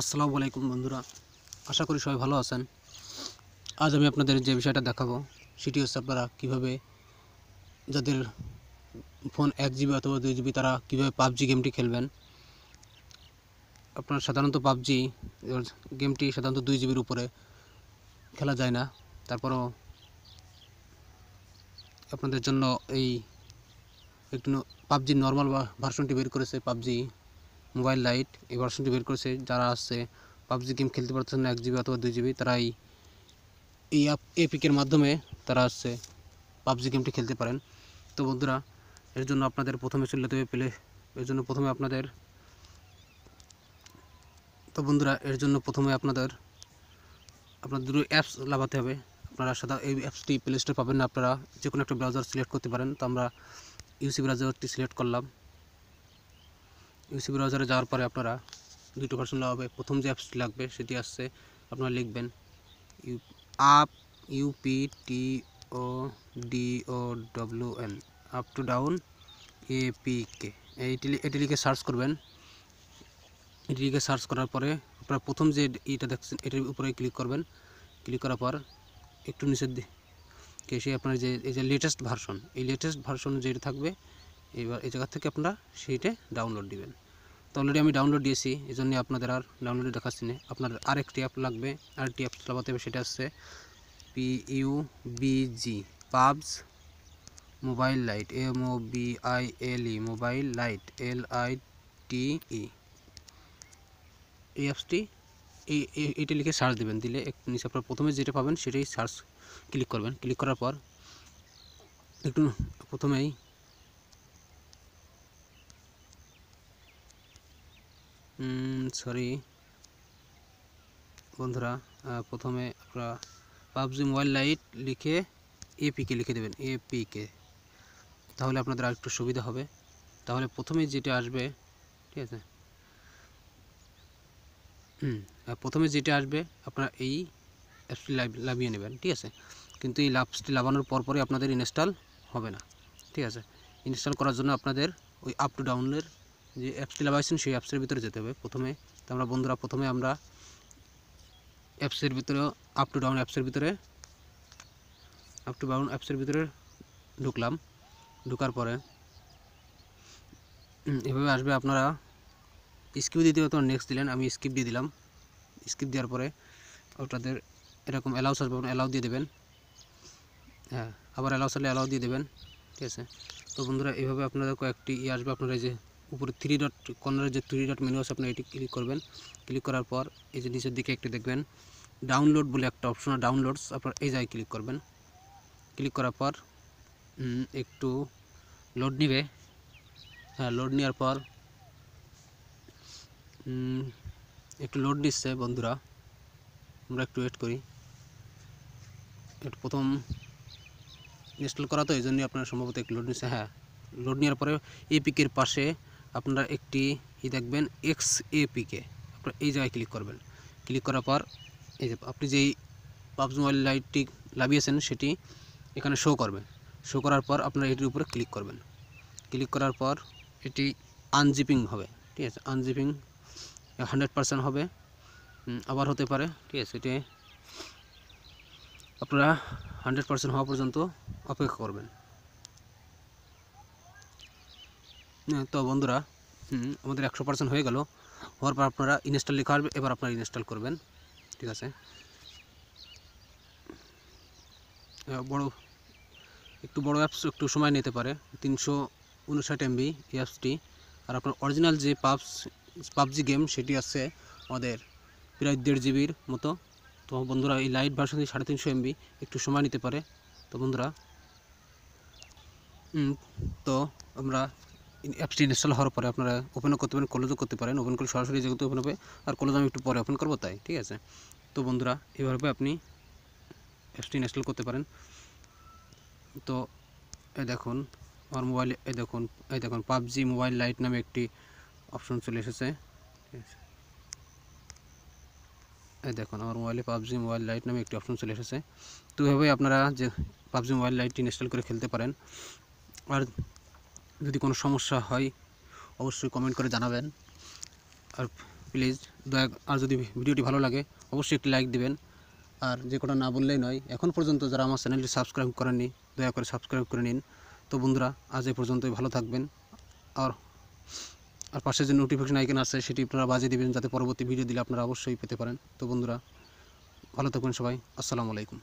আসসালামু আলাইকুম বন্ধুরা আশা করি সবাই ভালো আছেন আজ আমি আপনাদের যে বিষয়টা দেখাবো সেটি হচ্ছে আপনারা কীভাবে যাদের ফোন এক জিবি অথবা দুই জিবি তারা কীভাবে পাবজি গেমটি খেলবেন আপনার সাধারণত পাবজি গেমটি সাধারণত দুই জিবির উপরে খেলা যায় না তারপরও আপনাদের জন্য এই একটু পাবজি নর্মাল ভার্সনটি বের করেছে পাবজি মোবাইল লাইট এই ভার্সনটি বের করেছে যারা আসছে পাবজি গেম খেলতে পারতেছেন না এক জিবি অথবা দুই জিবি তারা এই এই এপিকের মাধ্যমে তারা আসছে পাবজি গেমটি খেলতে পারেন তো বন্ধুরা এর জন্য আপনাদের প্রথমে চলে দেবে হবে প্লে এর জন্য প্রথমে আপনাদের তো বন্ধুরা এর জন্য প্রথমে আপনাদের আপনাদের দুটো অ্যাপস লাগাতে হবে আপনারা সাদা এই অ্যাপসটি প্লে স্টোর পাবেন না আপনারা যে কোনো একটা ব্রাউজার সিলেক্ট করতে পারেন তো আমরা ইউসি ব্রাউজারটি সিলেক্ট করলাম ইউসি ব্রাউজারে যাওয়ার পরে আপনারা দুটো ভার্সন লাগাবে প্রথম যে অ্যাপসটি লাগবে সেটি আসছে আপনারা লিখবেন U up UP T O D O W N up to down APK এইটি এটি লিখে সার্চ করবেন এটি লিখে সার্চ করার পরে আপনারা প্রথম যে এটা দেখছেন এটির উপরে ক্লিক করবেন ক্লিক করার পর একটু নিচের দিকে সে আপনার যে এই যে লেটেস্ট ভার্সন এই লেটেস্ট ভার্সন যেটা থাকবে এবার এই জায়গা থেকে আপনারা সেইটে ডাউনলোড দিবেন তো অলরেডি আমি ডাউনলোড দিয়েছি এই জন্য আপনাদের আর ডাউনলোডে দেখাচ্ছি না আপনার আরেকটি অ্যাপ লাগবে আরেকটি অ্যাপ চালাতে হবে সেটা হচ্ছে বি বিজি পাবস mobile lite M O B I L E mobile lite L I T E এই অ্যাপসটি এই এটি লিখে সার্চ দেবেন দিলে এক নিচে আপনারা প্রথমে যেটা পাবেন সেটাই সার্চ ক্লিক করবেন ক্লিক করার পর একটু প্রথমেই সরি বন্ধুরা প্রথমে আপনারা পাবজি মোবাইল লাইট লিখে এপিকে লিখে দেবেন এপিকে তাহলে আপনাদের আর একটু সুবিধা হবে তাহলে প্রথমে যেটা আসবে ঠিক আছে প্রথমে যেটা আসবে আপনারা এই অ্যাপসটি লাভিয়ে নেবেন ঠিক আছে কিন্তু এই অ্যাপসটি লাগানোর পরপরই আপনাদের ইনস্টল হবে না ঠিক আছে ইনস্টল করার জন্য আপনাদের ওই আপ টু ডাউনের যে অ্যাপসটি লাগাইছেন সেই অ্যাপসের ভিতরে যেতে হবে প্রথমে তো আমরা বন্ধুরা প্রথমে আমরা অ্যাপসের ভিতরে আপ টু ডাউন অ্যাপসের ভিতরে আপ টু ডাউন অ্যাপসের ভিতরে ঢুকলাম ঢুকার পরে এভাবে আসবে আপনারা স্কিপ দিতে হবে তোমার নেক্সট দিলেন আমি স্কিপ দিয়ে দিলাম স্কিপ দেওয়ার পরে আপনাদের এরকম অ্যালাউ সার্চ অ্যালাউ দিয়ে দেবেন হ্যাঁ আবার অ্যালাউ সারলে অ্যালাউ দিয়ে দেবেন ঠিক আছে তো বন্ধুরা এইভাবে আপনাদের কয়েকটি ইয়ে আসবে আপনারা যে উপরে থ্রি ডট কর্নারের যে থ্রি ডট মেনু আছে আপনি এটি ক্লিক করবেন ক্লিক করার পর এই যে নিচের দিকে একটি দেখবেন ডাউনলোড বলে একটা অপশন ডাউনলোডস আপনার এই জায়গায় ক্লিক করবেন ক্লিক করার পর একটু লোড নিবে হ্যাঁ লোড নেওয়ার পর একটু লোড নিচ্ছে বন্ধুরা আমরা একটু ওয়েট করি একটু প্রথম ইনস্টল করা তো এই জন্যই আপনার সম্ভবত একটু লোড নিচ্ছে হ্যাঁ লোড নেওয়ার পরে এপিকের পাশে আপনারা একটি ই দেখবেন এক্স এ পিকে আপনারা এই জায়গায় ক্লিক করবেন ক্লিক করার পর এই যে আপনি যেই পাবজি মোবাইল লাইটটি লাভিয়েছেন সেটি এখানে শো করবে শো করার পর আপনারা এটির উপরে ক্লিক করবেন ক্লিক করার পর এটি আনজিপিং হবে ঠিক আছে আনজিপিং হান্ড্রেড পারসেন্ট হবে আবার হতে পারে ঠিক আছে এটি আপনারা হান্ড্রেড পারসেন্ট হওয়া পর্যন্ত অপেক্ষা করবেন হ্যাঁ, তো বন্ধুরা আমাদের একশো পার্সেন্ট হয়ে গেল হওয়ার পর আপনারা ইনস্টল লেখা হবে এবার আপনারা ইনস্টল করবেন ঠিক আছে হ্যাঁ, বড় একটু বড় অ্যাপস একটু সময় নিতে পারে তিনশো উনষাট এমবি অ্যাপসটি আর আপনার অরিজিনাল যে পাবস পাবজি গেম সেটি আছে আমাদের প্রায় দেড় জিবির মতো তো বন্ধুরা এই লাইট ভার্সন সাড়ে তিনশো এমবি একটু সময় নিতে পারে তো বন্ধুরা তো আমরা অ্যাপসটি ইনস্টল হওয়ার পরে আপনারা ওপেনও করতে পারেন কলেজও করতে পারেন ওপেন করলে সরাসরি যেহেতু ওপেন হবে আর কলেজ আমি একটু পরে ওপেন করবো তাই ঠিক আছে তো বন্ধুরা এভাবে আপনি অ্যাপসটি ইনস্টল করতে পারেন তো এ দেখুন আমার মোবাইল এ দেখুন এই দেখুন পাবজি মোবাইল লাইট নামে একটি অপশন চলে এসেছে ঠিক আছে এই দেখুন আমার মোবাইলে পাবজি মোবাইল লাইট নামে একটি অপশন চলে এসেছে তো এভাবে আপনারা যে পাবজি মোবাইল লাইটটি ইনস্টল করে খেলতে পারেন আর যদি কোনো সমস্যা হয় অবশ্যই কমেন্ট করে জানাবেন আর প্লিজ দয়া আর যদি ভিডিওটি ভালো লাগে অবশ্যই একটি লাইক দিবেন আর যে কোনো না বললেই নয় এখন পর্যন্ত যারা আমার চ্যানেলটি সাবস্ক্রাইব করেননি দয়া করে সাবস্ক্রাইব করে নিন তো বন্ধুরা আজ এ পর্যন্তই ভালো থাকবেন আর আর পাশে যে নোটিফিকেশন আইকন আছে সেটি আপনারা বাজিয়ে দেবেন যাতে পরবর্তী ভিডিও দিলে আপনারা অবশ্যই পেতে পারেন তো বন্ধুরা ভালো থাকবেন সবাই আসসালামু আলাইকুম